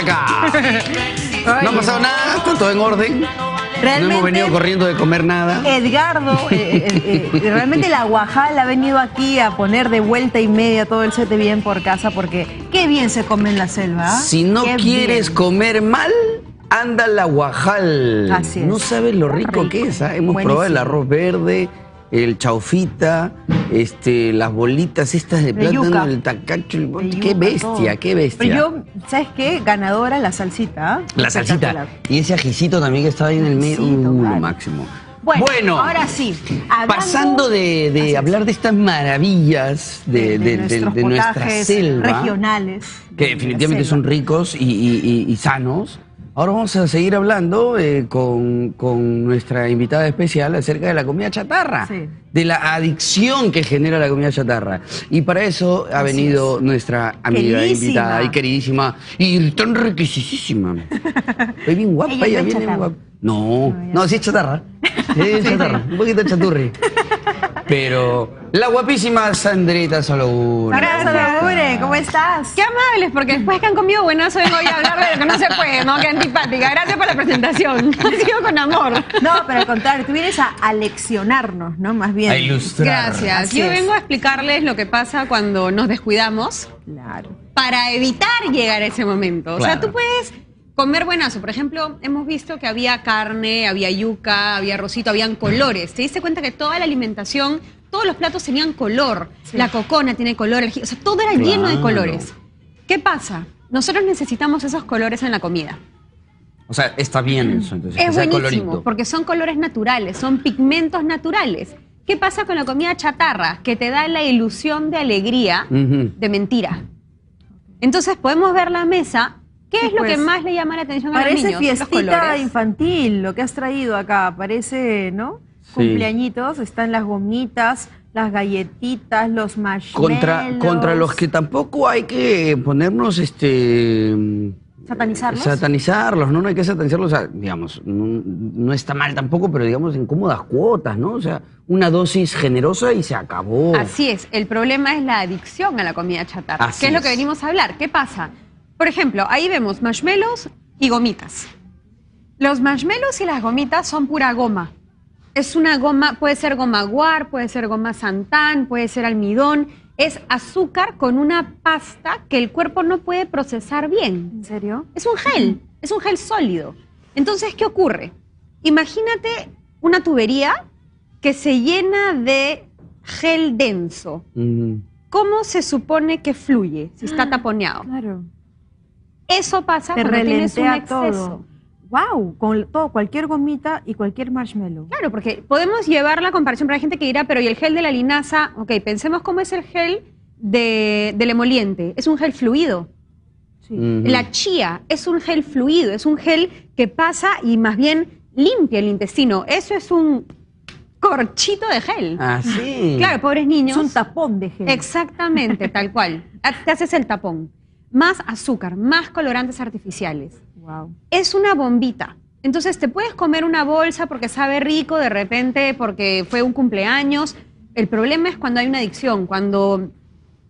no ha pasado nada, está todo en orden. no hemos venido corriendo de comer nada. Edgardo, eh, eh, eh, realmente la guajal ha venido aquí a poner de vuelta y media todo el set bien por casa porque qué bien se come en la selva. ¿ah? Si no quieres comer mal, anda la Guajal. Así es. No sabes lo rico, que es. ¿ah? Hemos probado el arroz verde el chaufita, este, las bolitas estas de, el tacacho, el qué bestia, qué bestia. Pero yo, ¿sabes qué? Ganadora la salsita. ¿ah? La salsita. Y ese ajicito también que estaba ahí en el medio. lo uh, máximo. Bueno, ahora sí. pasando de, hablar de estas maravillas de, nuestra selva, Regionales. Que definitivamente son ricos y sanos. Ahora vamos a seguir hablando eh, con, nuestra invitada especial acerca de la comida chatarra, de la adicción que genera la comida chatarra. Y para eso ha venido nuestra amiga invitada y queridísima y tan requisísima. Estoy bien guapa, ella, No, no, no, es chatarra. Sí, es chatarra, un poquito chaturri. Pero la guapísima Sandrita Sologure. Hola Sologure, ¿cómo estás? Qué amables, porque después que han comido buenazo vengo a hablar de lo que no se puede, ¿no? Qué antipática. Gracias por la presentación. Sigo con amor. No, pero al contrario, tú vienes a, aleccionarnos, leccionarnos, ¿no? Más bien. A ilustrar. Gracias. Yo vengo a explicarles lo que pasa cuando nos descuidamos. Claro. Para evitar llegar a ese momento. O sea, tú puedes comer buenazo. Por ejemplo, hemos visto que había carne, había yuca, había rosito, habían colores. ¿Te diste cuenta que toda la alimentación, todos los platos tenían color? La cocona tiene color, o sea, todo era lleno de colores. ¿Qué pasa? Nosotros necesitamos esos colores en la comida. O sea, está bien mm. eso, Es buenísimo, porque son colores naturales, son pigmentos naturales. ¿Qué pasa con la comida chatarra? Que te da la ilusión de alegría, de mentira. Entonces podemos ver la mesa ¿Qué es lo que más le llama la atención a los niños? Parece fiestita infantil lo que has traído acá, parece, ¿no? Cumpleañitos, están las gomitas, las galletitas, los marshmallows. Contra, contra los que tampoco hay que ponernos este... Satanizarlos. Satanizarlos, ¿no? No hay que satanizarlos, digamos, no, está mal tampoco, pero digamos en cómodas cuotas, ¿no? O sea, una dosis generosa y se acabó. Así es, el problema es la adicción a la comida chatarra, ¿Qué es, lo que venimos a hablar. ¿Qué pasa? Por ejemplo, ahí vemos marshmallows y gomitas. Los marshmallows y las gomitas son pura goma. Es una goma, puede ser goma guar, puede ser goma santán, puede ser almidón. Es azúcar con una pasta que el cuerpo no puede procesar bien. ¿En serio? Es un gel, es un gel sólido. Entonces, ¿qué ocurre? Imagínate una tubería que se llena de gel denso. ¿Cómo se supone que fluye si está ah, taponeado? Claro. Eso pasa Te tienes un exceso. Todo. Wow, con todo, cualquier gomita y cualquier marshmallow. Claro, porque podemos llevar la comparación para la gente que dirá, pero ¿y el gel de la linaza? Ok, pensemos cómo es el gel del emoliente. Es un gel fluido. Sí. La chía es un gel fluido, es un gel que pasa y más bien limpia el intestino. Eso es un corchito de gel. Ah, sí. Claro, pobres niños. Es un tapón de gel. Exactamente, tal cual. Te haces el tapón más azúcar, más colorantes artificiales. Wow. Es una bombita. Entonces te puedes comer una bolsa porque sabe rico, de repente porque fue un cumpleaños. El problema es cuando hay una adicción, cuando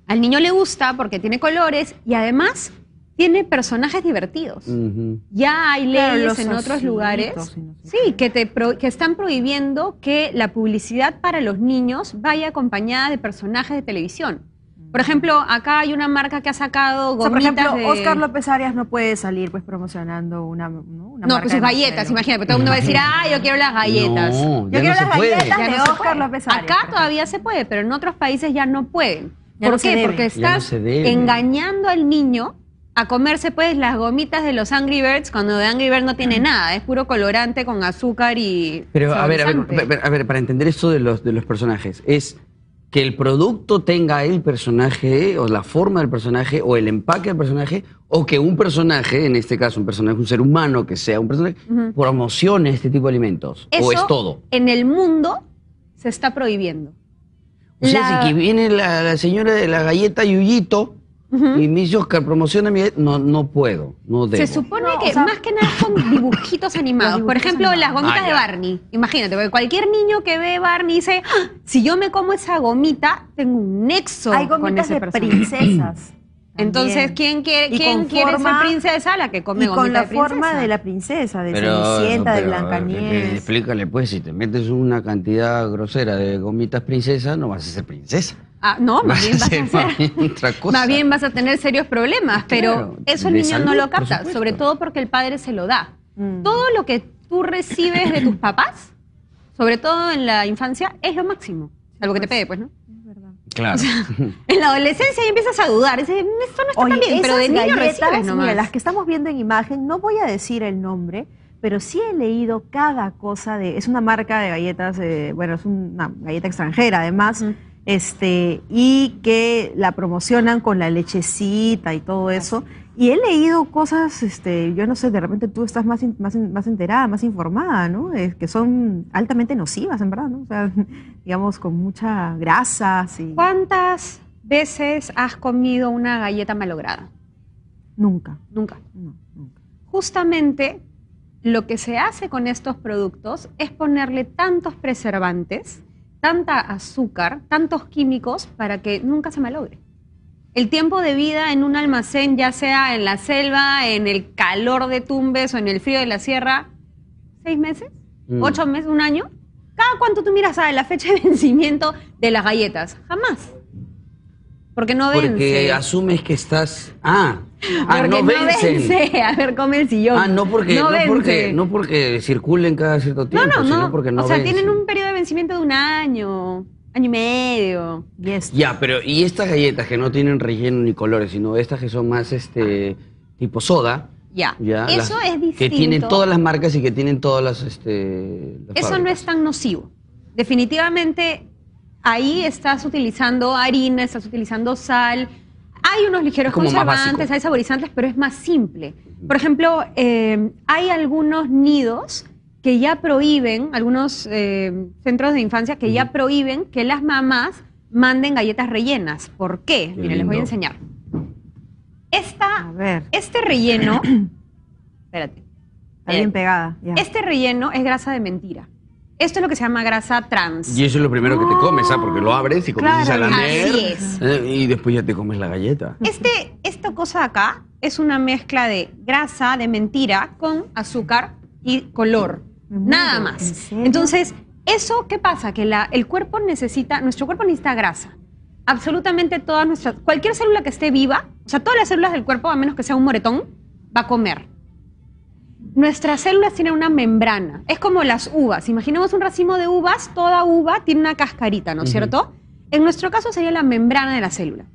al niño le gusta porque tiene colores y además tiene personajes divertidos. Ya hay leyes en otros lugares sí, que, te que están prohibiendo que la publicidad para los niños vaya acompañada de personajes de televisión. Por ejemplo, acá hay una marca que ha sacado gomitas por ejemplo, Oscar López Arias no puede salir pues promocionando una, ¿no? pues sus galletas, imagínate, imagínate, todo el mundo va a decir, ah, yo quiero las galletas. No, yo quiero las galletas de Oscar López Arias. Acá todavía se puede, pero en otros países ya no pueden. ¿Por qué? Porque estás engañando al niño a comerse pues las gomitas de los Angry Birds cuando de Angry Birds no tiene mm. nada, es puro colorante con azúcar y... Pero a ver, a ver, a ver, para entender eso de los, de los personajes, es que el producto tenga el personaje o la forma del personaje o el empaque del personaje o que un personaje, en este caso un personaje, un ser humano que sea un personaje, promocione este tipo de alimentos. Eso o es todo. En el mundo se está prohibiendo. O sea, si que viene la, señora de la galleta Yuyito mis Y que promociona mi... No, no puedo, no debo. Se supone que más que nada son dibujitos animados. Por ejemplo, las gomitas ah, de Barney. Imagínate, porque cualquier niño que ve Barney dice, ah, si yo me como esa gomita, tengo un nexo con princesas. Entonces, ¿quién, quiere, ¿quién quiere ser princesa? La que come y con la forma de la princesa, de Cenicienta, de Blancanieves. Eh, explícale, pues, si te metes una cantidad grosera de gomitas princesa, no vas a ser princesa. Ah, no, más bien, vas a tener serios problemas, pero eso el niño no lo capta, sobre todo porque el padre se lo da. Mm. Todo lo que tú recibes de tus papás, sobre todo en la infancia, es lo máximo, salvo que te pues pede, pues, ¿no? Claro. en la adolescencia ya empiezas a dudar. Esto no está tan bien, pero de niño las que estamos viendo en imagen, no voy a decir el nombre, pero sí he leído cada cosa de. Es una marca de galletas, eh, bueno, es una galleta extranjera además. Este, y que la promocionan con la lechecita y todo eso. Y he leído cosas, este, yo no sé, de repente tú estás más, más, más enterada, más informada, ¿no? Es que son altamente nocivas, en verdad, ¿no? O sea, digamos, con mucha grasa. ¿Cuántas veces has comido una galleta malograda? Nunca. Nunca. nunca. Justamente lo que se hace con estos productos es ponerle tantos preservantes, tanta azúcar, tantos químicos para que nunca se malogre. El tiempo de vida en un almacén, ya sea en la selva, en el calor de Tumbes o en el frío de la sierra, ¿seis meses? Mm. ¿Ocho meses? ¿Un año? ¿Cada cuánto tú miras a ah, la fecha de vencimiento de las galletas? Jamás. Porque no vence. Porque asumes que estás. Ah, ah no, vence. A ver, come el yo? Ah, no porque, no, porque, no porque circulen cada cierto tiempo, no, no, no. porque no O sea, tienen un periodo de vencimiento de un año. Año y medio. Ya, pero y estas galletas que no tienen relleno ni colores, sino estas que son más este tipo soda. Ya. Eso es distinto. Que tienen todas las marcas y que tienen todas las. Este, Eso no es tan nocivo. Definitivamente ahí estás utilizando harina, estás utilizando sal. Hay unos ligeros conservantes, hay saborizantes, pero es más simple. Por ejemplo, eh, hay algunos nidos que ya prohíben, algunos eh, centros de infancia que ya prohíben que las mamás manden galletas rellenas. ¿Por qué? les voy a enseñar. Esta, Este relleno, espérate. Está bien eh, pegada. Este relleno es grasa de mentira. Esto es lo que se llama grasa trans. Y eso es lo primero que te ah. comes, ¿ah? Porque lo abres y comienzas a es. Eh, y después ya te comes la galleta. Este, esta cosa de acá es una mezcla de grasa de mentira con azúcar y color. Nada más. Entonces, eso, ¿qué pasa? Que el cuerpo necesita, nuestro cuerpo necesita grasa. Absolutamente todas nuestras, cualquier célula que esté viva, o sea, todas las células del cuerpo, a menos que sea un moretón, va a comer. Nuestras células tienen una membrana, es como las uvas. Imaginemos un racimo de uvas, toda uva tiene una cascarita, ¿no es cierto? En nuestro caso sería la membrana de la célula.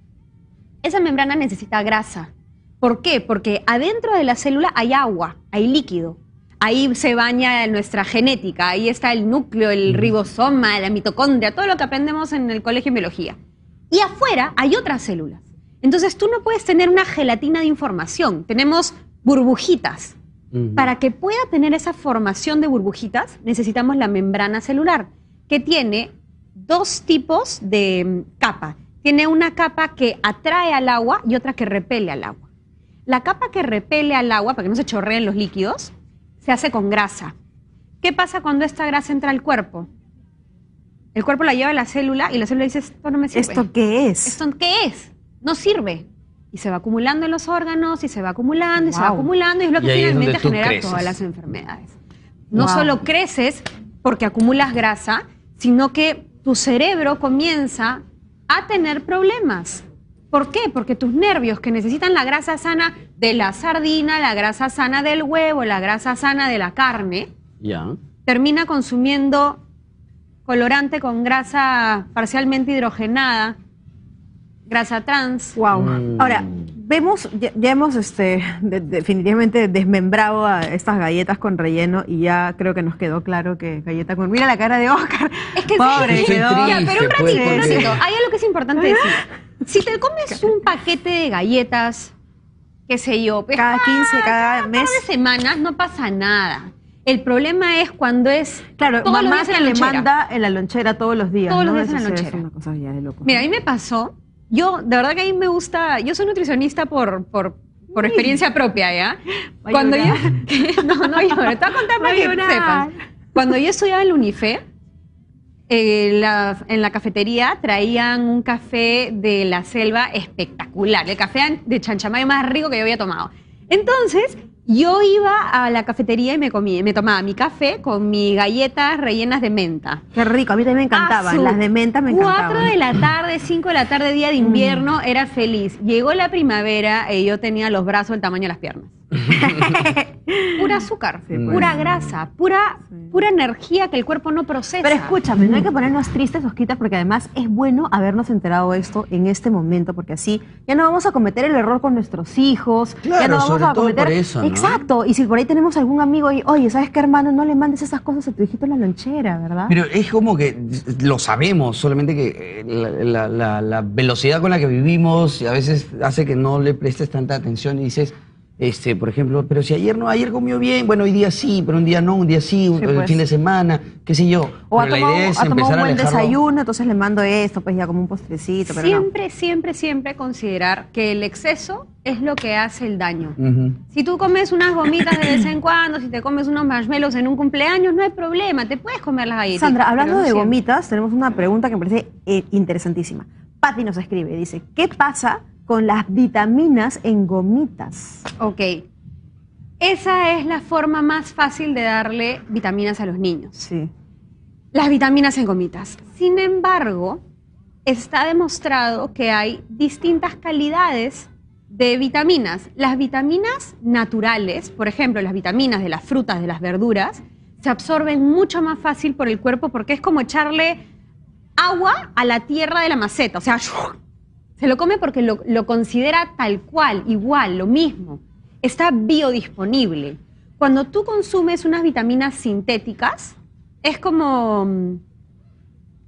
Esa membrana necesita grasa. ¿Por qué? Porque adentro de la célula hay agua, hay líquido ahí se baña nuestra genética, ahí está el núcleo, el ribosoma, la mitocondria, todo lo que aprendemos en el colegio de biología. Y afuera hay otras células. Entonces tú no puedes tener una gelatina de información, tenemos burbujitas. Para que pueda tener esa formación de burbujitas necesitamos la membrana celular, que tiene dos tipos de mm, capa. Tiene una capa que atrae al agua y otra que repele al agua. La capa que repele al agua, para que no se chorreen los líquidos, se hace con grasa. ¿Qué pasa cuando esta grasa entra al cuerpo? El cuerpo la lleva a la célula y la célula dice, esto no me sirve. ¿Esto qué es? ¿Esto qué es? No sirve. Y se va acumulando en los órganos y se va acumulando y se va acumulando y es lo que finalmente genera todas las enfermedades. No solo creces porque acumulas grasa, sino que tu cerebro comienza a tener problemas. ¿Por qué? Porque tus nervios que necesitan la grasa sana de la sardina, la grasa sana del huevo, la grasa sana de la carne, termina consumiendo colorante con grasa parcialmente hidrogenada, grasa trans. Wow. Mm. Ahora, vemos, ya, hemos este, definitivamente desmembrado a estas galletas con relleno y ya creo que nos quedó claro que galleta con. Mira la cara de Oscar. Pobre, pero un pues, ratito, un ratito. Hay algo que es importante decir. Si te comes un paquete de galletas, qué sé yo, pues, cada 15, ah, cada, mes. semanas no pasa nada. El problema es cuando es. Claro, mamá se le manda en la lonchera todos los días. Todos ¿no? los días en la lonchera. una cosa ya de loco. Mira, a mí me pasó. Yo, de verdad que a mí me gusta. Yo soy nutricionista por, por, por experiencia propia, ¿ya? cuando yo. no, no, yo. Te voy a contar para que Cuando yo estudiaba en la UNIFE eh, en la cafetería traían un café de la selva espectacular, el café de Chanchamayo más rico que yo había tomado. Entonces, yo iba a la cafetería y me me tomaba mi café con mis galletas rellenas de menta. Qué rico, a mí también me ah, encantaban, las de menta me encantaban. 4 de la tarde, 5 de la tarde, día de mm. invierno, era feliz. Llegó la primavera y yo tenía los brazos del tamaño de las piernas. Pura mm. azúcar, pura pues. grasa, pura, pura energía que el cuerpo no procesa. Pero escúchame, no hay que ponernos tristes, Osquita, porque además es bueno habernos enterado esto en este momento, porque así ya no vamos a cometer el error con nuestros hijos, claro, ya no vamos a cometer. Todo por eso, Exacto, y si por ahí tenemos algún amigo y, oye, ¿sabes qué, hermano? No le mandes esas cosas a tu hijito en la lonchera, ¿verdad? Pero es como que lo sabemos, solamente que eh, la, la velocidad con la que vivimos a veces hace que no le prestes tanta atención y dices este, por ejemplo, pero si ayer no, ayer comió bien, bueno, hoy día sí, pero un día no, un día sí, un pues. fin de semana, qué sé yo. O ha tomado, un buen desayuno, entonces le mando esto, pues ya como un postrecito. Pero siempre, siempre, siempre considerar que el exceso es lo que hace el daño. Si tú comes unas gomitas de vez en cuando, si te comes unos marshmallows en un cumpleaños, no hay problema, te puedes comer las galletas. Sandra, hablando de gomitas, tenemos una pregunta que me parece eh, interesantísima. Patti nos escribe, dice, ¿qué pasa con las vitaminas en gomitas. Ok. Esa es la forma más fácil de darle vitaminas a los niños. Sí. Las vitaminas en gomitas. Sin embargo, está demostrado que hay distintas calidades de vitaminas. Las vitaminas naturales, por ejemplo, las vitaminas de las frutas, de las verduras, se absorben mucho más fácil por el cuerpo porque es como echarle agua a la tierra de la maceta, o sea, se lo come porque lo, considera tal cual, igual, lo mismo. Está biodisponible. Cuando tú consumes unas vitaminas sintéticas, es como mm,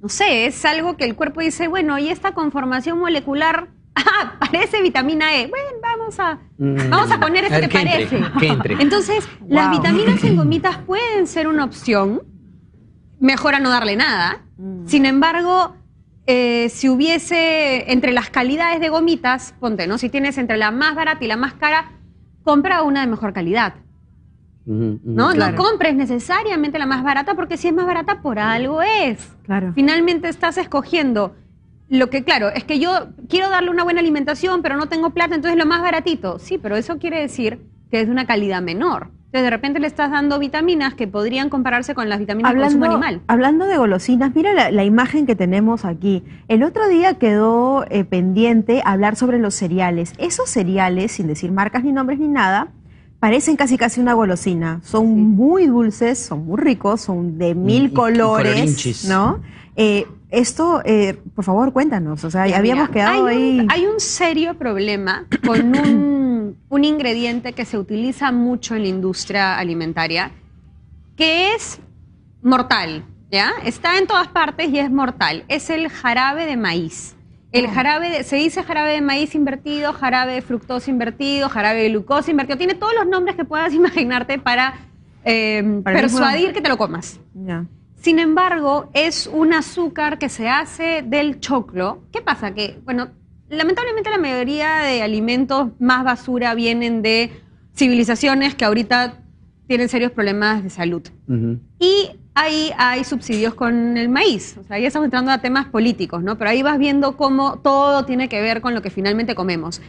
no sé, es algo que el cuerpo dice, bueno, y esta conformación molecular, ah, parece vitamina E. Bueno, vamos a, mm. vamos a poner esto que parece. Entonces, las vitaminas en gomitas pueden ser una opción. Mejor a no darle nada. Mm. Sin embargo, eh, si hubiese entre las calidades de gomitas, ponte, ¿no? Si tienes entre la más barata y la más cara, compra una de mejor calidad. ¿No? compres necesariamente la más barata porque si es más barata por algo es. Finalmente estás escogiendo lo que, claro, es que yo quiero darle una buena alimentación, pero no tengo plata, entonces lo más baratito. Sí, pero eso quiere decir que es de una calidad menor de repente le estás dando vitaminas que podrían compararse con las vitaminas de un animal. Hablando de golosinas, mira la, imagen que tenemos aquí. El otro día quedó eh, pendiente hablar sobre los cereales. Esos cereales, sin decir marcas ni nombres ni nada, parecen casi casi una golosina. Son muy dulces, son muy ricos, son de mil colores, ¿no? Eh, esto, eh, por favor, cuéntanos. O sea, eh, habíamos quedado ahí. hay un serio problema con un, ingrediente que se utiliza mucho en la industria alimentaria, que es mortal. ¿ya? Está en todas partes y es mortal. Es el jarabe de maíz. El ah. jarabe, se dice jarabe de maíz invertido, jarabe de fructosa invertido, jarabe de glucosa invertido. Tiene todos los nombres que puedas imaginarte para, eh, para persuadir que te lo comas. Ya. Sin embargo, es un azúcar que se hace del choclo. ¿Qué pasa? Que, bueno, lamentablemente la mayoría de alimentos más basura vienen de civilizaciones que ahorita tienen serios problemas de salud. Y ahí hay subsidios con el maíz. O sea, ahí estamos entrando a temas políticos, ¿no? Pero ahí vas viendo cómo todo tiene que ver con lo que finalmente comemos.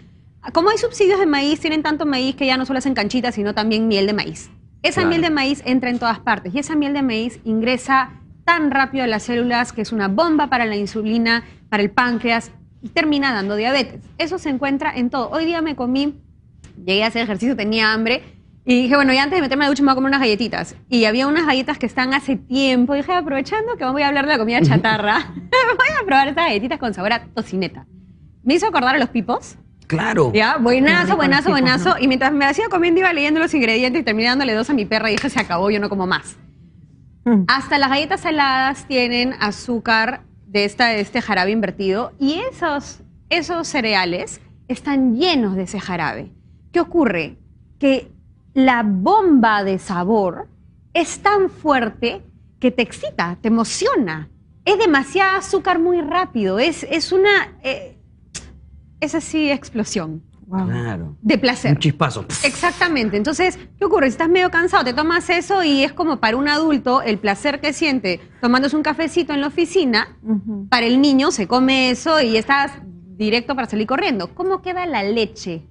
Como hay subsidios de maíz, tienen tanto maíz que ya no solo hacen canchitas, sino también miel de maíz. Esa miel de maíz entra en todas partes y esa miel de maíz ingresa tan rápido a las células que es una bomba para la insulina, para el páncreas y termina dando diabetes. Eso se encuentra en todo. Hoy día me comí, llegué a hacer ejercicio, tenía hambre y dije, bueno, y antes de meterme a la ducha me voy a comer unas galletitas. Y había unas galletas que están hace tiempo. Y dije, aprovechando que voy a hablar de la comida chatarra, voy a probar estas galletitas con sabor a tocineta. Me hizo acordar a los pipos Claro. Ya, buenazo, buenazo, buenazo. Y mientras me hacía comiendo, iba leyendo los ingredientes y terminé dándole dos a mi perra y dije, se acabó, yo no como más. Mm. Hasta las galletas saladas tienen azúcar de, esta, este jarabe invertido y esos, esos cereales están llenos de ese jarabe. ¿Qué ocurre? Que la bomba de sabor es tan fuerte que te excita, te emociona. Es demasiado azúcar muy rápido. Es, es una. Eh, esa así, explosión. Wow. De placer. Un chispazo. Exactamente. Entonces, ¿qué ocurre? Si estás medio cansado, te tomas eso y es como para un adulto el placer que siente tomándose un cafecito en la oficina, para el niño se come eso y estás directo para salir corriendo. ¿Cómo queda la leche?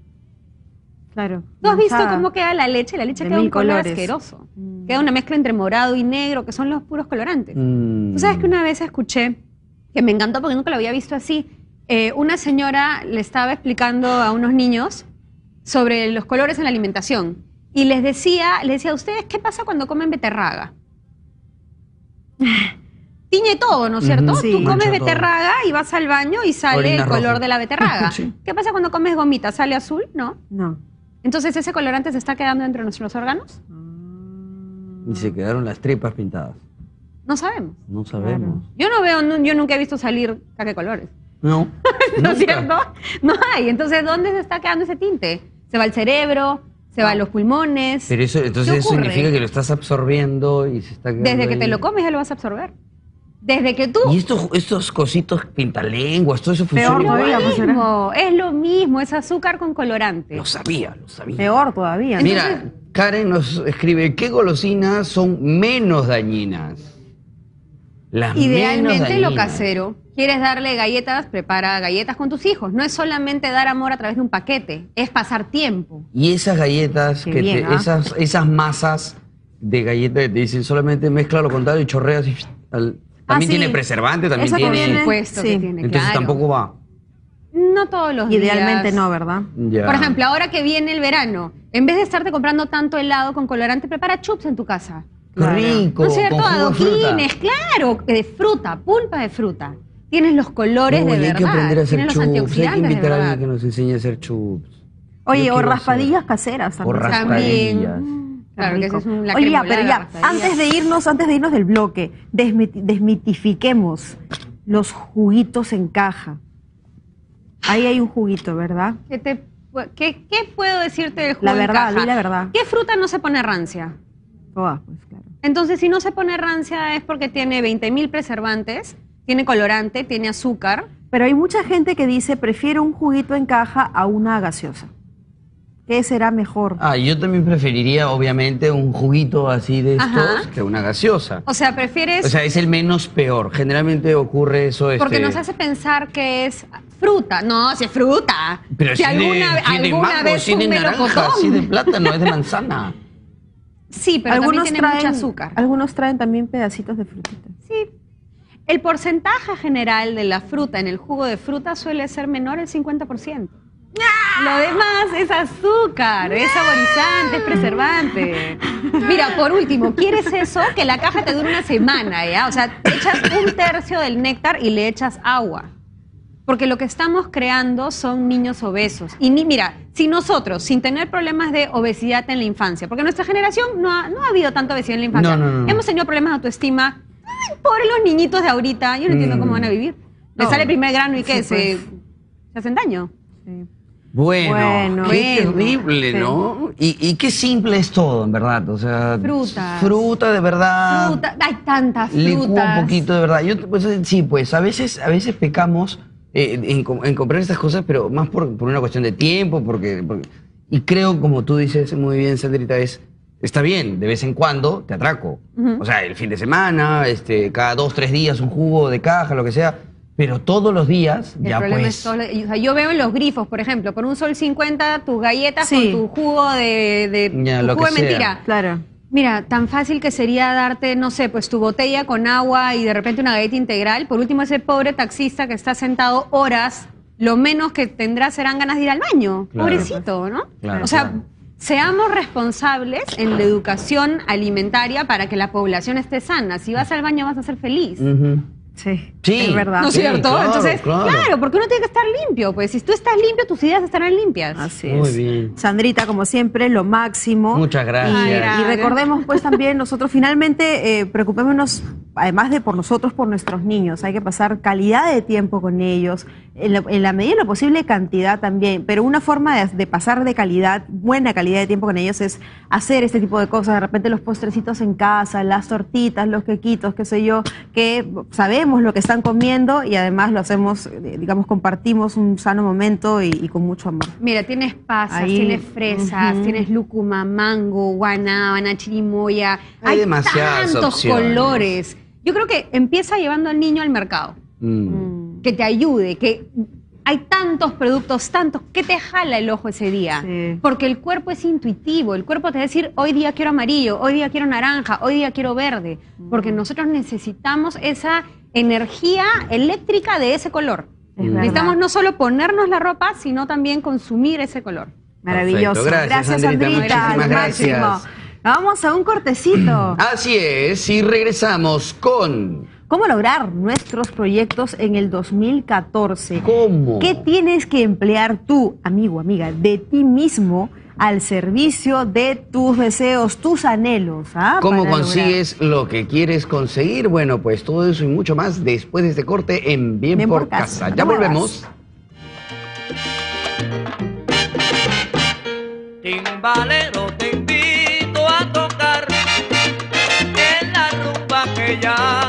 Claro. ¿Tú has visto cómo queda la leche? La leche queda un color asqueroso. Mm. Queda una mezcla entre morado y negro, que son los puros colorantes. Mm. Tú sabes que una vez escuché, que me encantó porque nunca lo había visto así, eh, una señora le estaba explicando a unos niños sobre los colores en la alimentación y les decía, les decía a ustedes, ¿qué pasa cuando comen beterraga? tiñe todo, ¿no es cierto? Tú comes beterraga y vas al baño y sale el color de la beterraga. ¿Qué pasa cuando comes gomita? ¿Sale azul? No. No. Entonces, ¿ese colorante se está quedando entre nuestros órganos? Y se quedaron las tripas pintadas. No sabemos. No sabemos. Yo no veo, yo nunca he visto salir de colores. No. ¿No es cierto? No hay. Entonces, ¿dónde se está quedando ese tinte? Se va al cerebro, se va a ah. los pulmones. Pero eso, entonces significa que lo estás absorbiendo y se está quedando Desde que te lo comes ya lo vas a absorber. Desde que tú. Y estos, estos cositos pintalenguas, todo eso funciona es lo mismo, es azúcar con colorante. Lo sabía, lo sabía. Peor todavía. Mira, Karen nos escribe: ¿Qué golosinas son menos dañinas? Idealmente lo casero. Quieres darle galletas, prepara galletas con tus hijos. No es solamente dar amor a través de un paquete, es pasar tiempo. Y esas galletas, que ¿ah? esas, esas masas de galletas que te dicen solamente mezcla lo contrario y chorreas. también ah, tiene preservante, también tiene. Entonces tampoco va. No todos los Idealmente no, ¿verdad? Por ejemplo, ahora que viene el verano, en vez de estarte comprando tanto helado con colorante, prepara chups en tu casa rico. ¿No es cierto? Adoquines, claro, de fruta, pulpa de fruta. Tienes los colores de verdad. Hay que aprender a hacer Hay que invitar a alguien que nos enseñe a hacer chups. Oye, o raspadillas caseras también. O raspadillas. Mm, claro, que eso es un Oye, pero ya, antes de irnos, antes de irnos del bloque, desmitifiquemos los juguitos en caja. Ahí hay un juguito, ¿verdad? ¿Qué, qué, puedo decirte del jugo la verdad, en la verdad. ¿Qué fruta no se pone rancia? Pues, Entonces, si no se pone rancia es porque tiene 20.000 preservantes, tiene colorante, tiene azúcar. Pero hay mucha gente que dice, prefiero un juguito en caja a una gaseosa. ¿Qué será mejor? Ah, yo también preferiría, obviamente, un juguito así de estos que una gaseosa. O sea, prefieres. O sea, es el menos peor. Generalmente ocurre eso. Este porque nos hace pensar que es fruta. No, si es fruta. Pero si, de, alguna, alguna vez naranja, de plátano, es de manzana. Sí, pero algunos traen, mucho azúcar. Algunos traen también pedacitos de frutita. Sí. El porcentaje general de la fruta en el jugo de fruta suele ser menor al 50%. Lo demás es azúcar, es saborizante, es preservante. Mira, por último, ¿quieres eso? Que la caja te dure una semana, ¿ya? O sea, echas un tercio del néctar y le echas agua porque lo que estamos creando son niños obesos. Y ni, mira, si nosotros, sin tener problemas de obesidad en la infancia, porque nuestra generación no ha, habido tanta obesidad en la infancia, hemos tenido problemas de autoestima. Ay, los niñitos de ahorita, yo no entiendo cómo van a mm. vivir. Les sale el primer grano y qué, pues. se, hacen daño. Bueno, qué terrible, ¿no? Y, qué simple es todo, en verdad. O sea, fruta. Fruta de verdad. hay tantas fruta. un poquito de verdad. Pues, sí, pues a veces, a veces pecamos en, comprar estas cosas, pero más por, una cuestión de tiempo, porque, Y creo, como tú dices muy bien, Sandrita, es... Está bien, de vez en cuando te atraco. O sea, el fin de semana, este, cada dos, tres días un jugo de caja, lo que sea. Pero todos los días, ya pues... yo veo en los grifos, por ejemplo, por un sol 50, tus galletas con tu jugo de, tu jugo de mentira. Claro. Mira, tan fácil que sería darte, no sé, pues tu botella con agua y de repente una galleta integral. Por último, ese pobre taxista que está sentado horas, lo menos que tendrá serán ganas de ir al baño. Pobrecito, ¿no? o sea, seamos responsables en la educación alimentaria para que la población esté sana. Si vas al baño vas a ser feliz. Sí, Es verdad. cierto? Claro, Entonces, claro. porque uno tiene que estar limpio. Pues si tú estás limpio, tus ideas estarán limpias. Así Muy bien. Sandrita, como siempre, lo máximo. Muchas gracias. Y, recordemos, pues también, nosotros finalmente, eh, preocupémonos, además de por nosotros, por nuestros niños. Hay que pasar calidad de tiempo con ellos, en la, medida de lo posible, cantidad también. Pero una forma de, pasar de calidad, buena calidad de tiempo con ellos, es hacer este tipo de cosas. De repente, los postrecitos en casa, las tortitas, los quequitos, qué sé yo, que sabemos lo que están comiendo y además lo hacemos, eh, digamos, compartimos un sano momento y, con mucho amor. Mira, tienes pasas, tienes fresas, tienes lúcuma, mango, guanábana, chirimoya. Hay, Hay tantos colores. Yo creo que empieza llevando al niño al mercado. Mm. Mm. Que te ayude, que hay tantos productos, tantos, que te jala el ojo ese día? Porque el cuerpo es intuitivo, el cuerpo te va a decir, hoy día quiero amarillo, hoy día quiero naranja, hoy día quiero verde, porque mm. nosotros necesitamos esa energía eléctrica de ese color. Necesitamos no solo ponernos la ropa, sino también consumir ese color. Maravilloso. Gracias, Andrita. Al máximo. Vamos a un cortecito. Así es, y regresamos con... ¿Cómo lograr nuestros proyectos en el 2014? ¿Cómo? ¿Qué tienes que emplear tú, amigo, amiga, de ti mismo al servicio de tus deseos, tus anhelos. ¿ah? ¿Cómo consigues lo que quieres conseguir? Bueno, pues todo eso y mucho más después de este corte en Bien, por, casa. Ya volvemos. Timbalero, te invito a tocar en la rumba que ya.